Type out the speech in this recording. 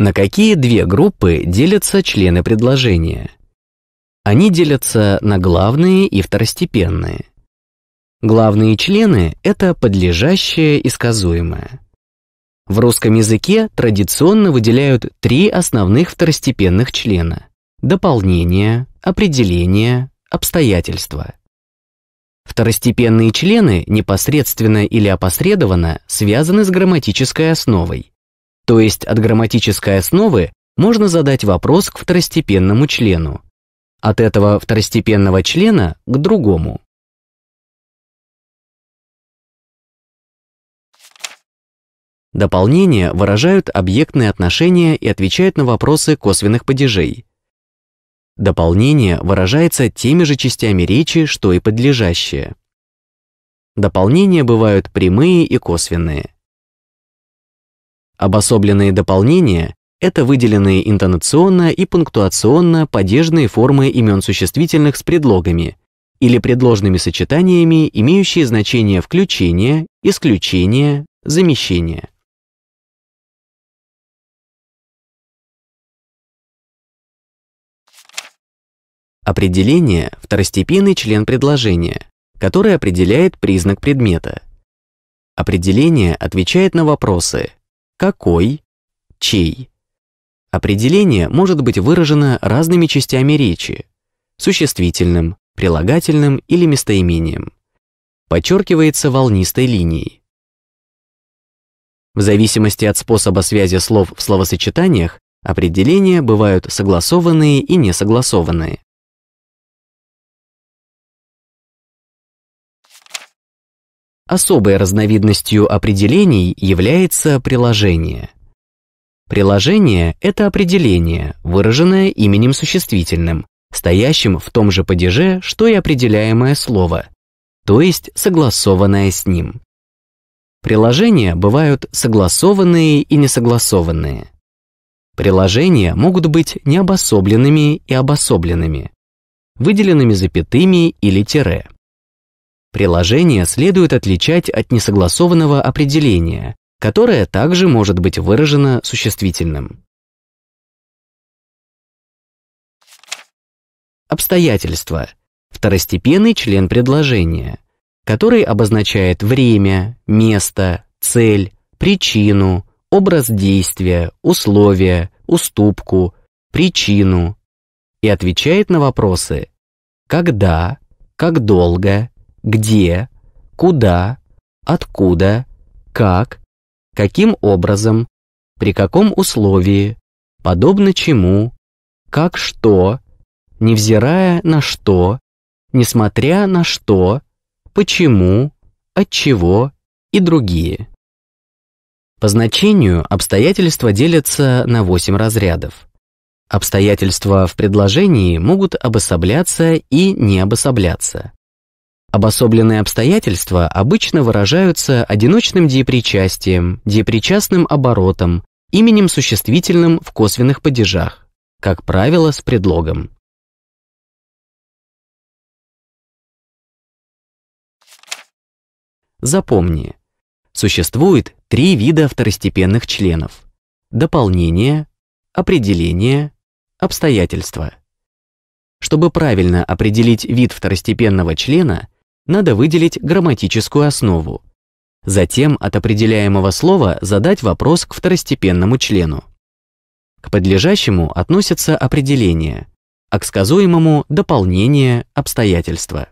На какие две группы делятся члены предложения? Они делятся на главные и второстепенные. Главные члены — это подлежащее и сказуемое. В русском языке традиционно выделяют три основных второстепенных члена — дополнение, определение, обстоятельства. Второстепенные члены непосредственно или опосредованно связаны с грамматической основой то есть от грамматической основы, можно задать вопрос к второстепенному члену. От этого второстепенного члена к другому. Дополнения выражают объектные отношения и отвечают на вопросы косвенных падежей. Дополнение выражается теми же частями речи, что и подлежащее. Дополнения бывают прямые и косвенные. Обособленные дополнения – это выделенные интонационно и пунктуационно падежные формы имен существительных с предлогами или предложными сочетаниями, имеющие значение включения, исключения, замещения. Определение – второстепенный член предложения, который определяет признак предмета. Определение отвечает на вопросы – какой, чей. Определение может быть выражено разными частями речи – существительным, прилагательным или местоимением. Подчеркивается волнистой линией. В зависимости от способа связи слов в словосочетаниях, определения бывают согласованные и несогласованные. Особой разновидностью определений является приложение. Приложение — это определение, выраженное именем существительным, стоящим в том же падеже, что и определяемое слово, то есть согласованное с ним. Приложения бывают согласованные и несогласованные. Приложения могут быть необособленными и обособленными, выделенными запятыми или тире. Приложение следует отличать от несогласованного определения, которое также может быть выражено существительным. Обстоятельства. Второстепенный член предложения, который обозначает время, место, цель, причину, образ действия, условия, уступку, причину и отвечает на вопросы «когда», «как долго», где, куда, откуда, как, каким образом, при каком условии, подобно чему, как что, невзирая на что, несмотря на что, почему, от чего и другие. По значению обстоятельства делятся на 8 разрядов. Обстоятельства в предложении могут обособляться и не обособляться. Обособленные обстоятельства обычно выражаются одиночным депричастием, депричастным оборотом, именем существительным в косвенных падежах, как правило, с предлогом. Запомни. Существует три вида второстепенных членов. Дополнение, определение, обстоятельства. Чтобы правильно определить вид второстепенного члена – надо выделить грамматическую основу. Затем от определяемого слова задать вопрос к второстепенному члену. К подлежащему относятся определения, а к сказуемому – дополнение, обстоятельства.